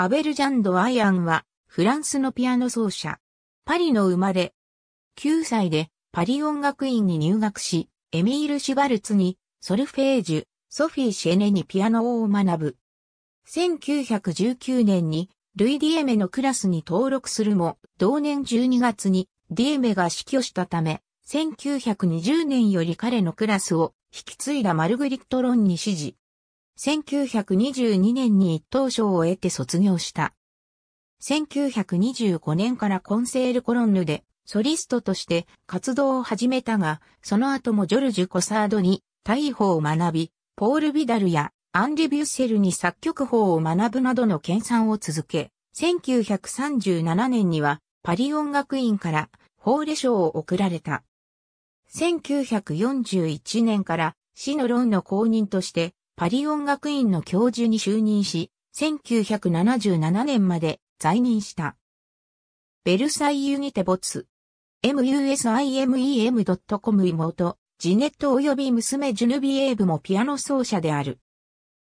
アベルジャン・ド・アイアンは、フランスのピアノ奏者。パリの生まれ。9歳で、パリ音楽院に入学し、エミール・シュバルツに、ソルフェージュ、ソフィー・シェネにピアノを学ぶ。1919年に、ルイ・ディエメのクラスに登録するも、同年12月に、ディエメが死去したため、1920年より彼のクラスを引き継いだマルグリット・ロンに指示。1922年に一等賞を得て卒業した。1925年からコンセールコロンヌでソリストとして活動を始めたが、その後もジョルジュ・コサードに大法を学び、ポール・ビダルやアンリ・ビュッセルに作曲法を学ぶなどの研鑽を続け、1937年にはパリ音楽院から法令賞を贈られた。1941年から市の論の公認としてパリ音楽院の教授に就任し、1977年まで在任した。ベルサイユにて没。musimem.com 妹、ジネット及び娘ジュヌビエーブもピアノ奏者である。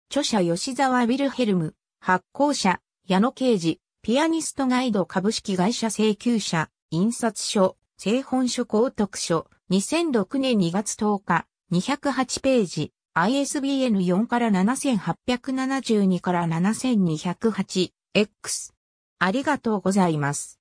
著者吉沢ウィルヘルム、発行者、矢野啓治、ピアニストガイド株式会社請求者、印刷書、製本書公徳書、2006年2月10日、208ページ、ISBN 4から7872から 7208X。ありがとうございます。